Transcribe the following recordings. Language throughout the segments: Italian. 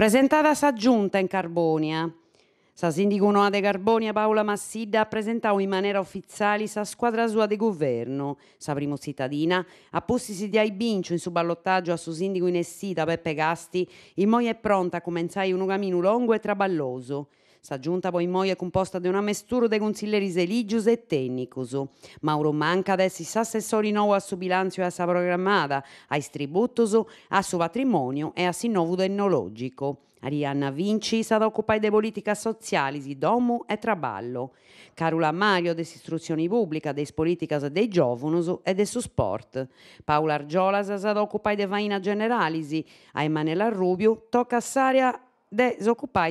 Presentata sa giunta in Carbonia. Sa sindico de Carbonia Paola Massida ha presentato in maniera ufficiale sa squadra sua di governo. Sa primo cittadina ha posto di aibincio in su a suo sindico in Essita Peppe Casti in moia è pronta a cominciare un cammino lungo e traballoso. Sa giunta poi moia composta da una mestura dei consiglieri religiosi e tecnicus. Mauro Manca adesso si assessori nuovo a suo bilancio e a sua programmata, a tributos, a suo patrimonio e a suo sinnovo etnologico. Arianna Vinci sa occupare di politica sociale, di domo e traballo. Carola Mario di istruzioni pubbliche, di politicas dei giovani e del suo sport. Paola Argiolas sa occupare di vaina generalisi. A Emanuela Rubio tocca a Saria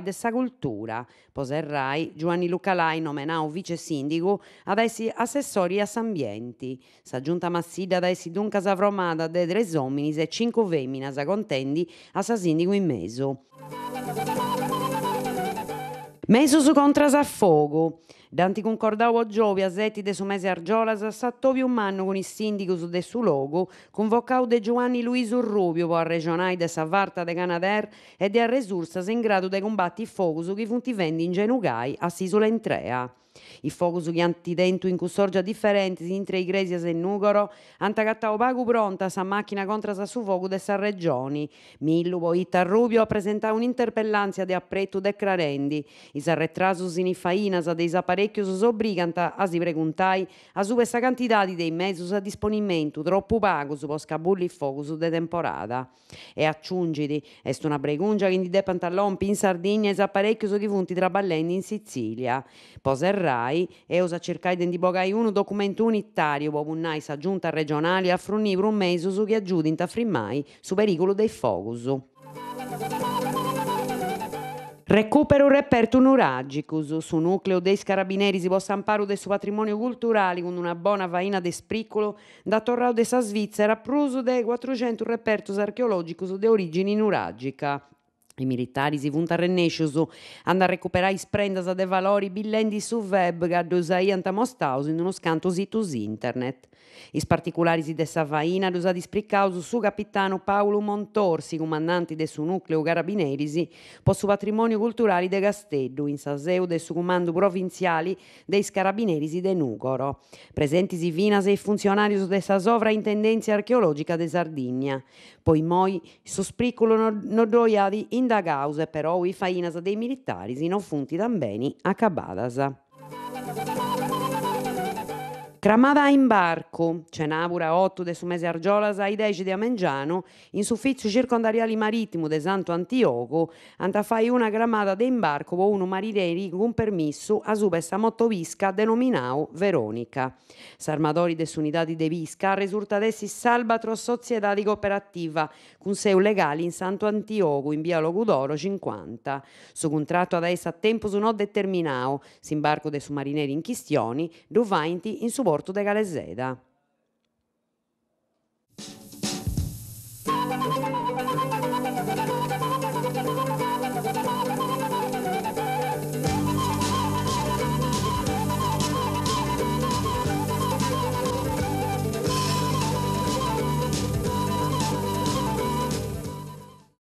de sa cultura. Poserrai Giovanni Luca Lucalai, nomenau vice sindico, essi assessori a s'ambienti. Sa giunta massida ad essi dunca savromada de tre ominis e cinque femmina sa contendi a sa sindico in meso. Meso su contras a fogo. Danti concordavo a Giovi, a Zetti de su mese Argiolas, a Sattovi un manno con il sindico su de su logo, convocau de Giovanni Luiso Rubio po a regionai de Savarta de Canader e de a resursas in grado de combatti fogo su chi funti vendi in Genugai a Sisola Entrea. Il focus che antidentu in custorgia differenti in tre Iglesias e Nugoro, antacattao pagu pronta sa macchina contra sa sufogu de sa regioni. Millu Poitta Rubio ha un'interpellanza de appretto de Crarendi. I sarretrasus in ifainas dei saparecchios sobriganta a si preguntai a su questa cantità dei mezzi a disponimento troppo pagus posca bulli focus de temporada. E acciungidi, est una pregungia che di de pantalompi in Sardegna e saparecchios di funti traballendi in Sicilia. Poserra RAI e osa cercare di bogai un documento unitario per un'AISA giunta regionale a frunire un mezzo che aggiunta a frimmai su pericolo dei focus. Recupero reperto nuragicus. Su nucleo dei carabinieri si può stampare del suo patrimonio culturale con una buona vaina de spriccolo da Torrao de sa Svizzera, pruso dei 400 repertus archeologicus di origine nuragica. I militari si funtano rennescioso, andano a recuperare sprendas dei valori billendi su web che adosaiano a in uno scanto sito internet. I particolari di dessa vaina dosati spricauso su capitano Paolo Montorsi, comandante de su nucleo carabineri, po' su patrimonio culturale de Gasteddu, in Saseu de su comando provinziali dei carabineri de Nugoro. Presenti si vinas e funzionarius funzionari dessa sovraintendenza archeologica de Sardigna. Poi moi, sospriccolo nodoiadi in da causa però i fainas dei militares e não funti a cabadasa. Cramava in barco, cenavura otto de su mese argiolas ai deci de Amengiano, in suffizio circondariali marittimo de Santo Antioco, anta fai una gramata de imbarco o uno marineri con permesso a subessa esta motovisca denominao Veronica. S'armadori de s'unidadi de visca risulta dessi Salbatro di Cooperativa, con seu legali in Santo Antioco, in via Logudoro 50. Su contratto ad essa a tempo su no determinao, imbarco de su marineri in chistioni, duvainti in subo aborto de Galezeda.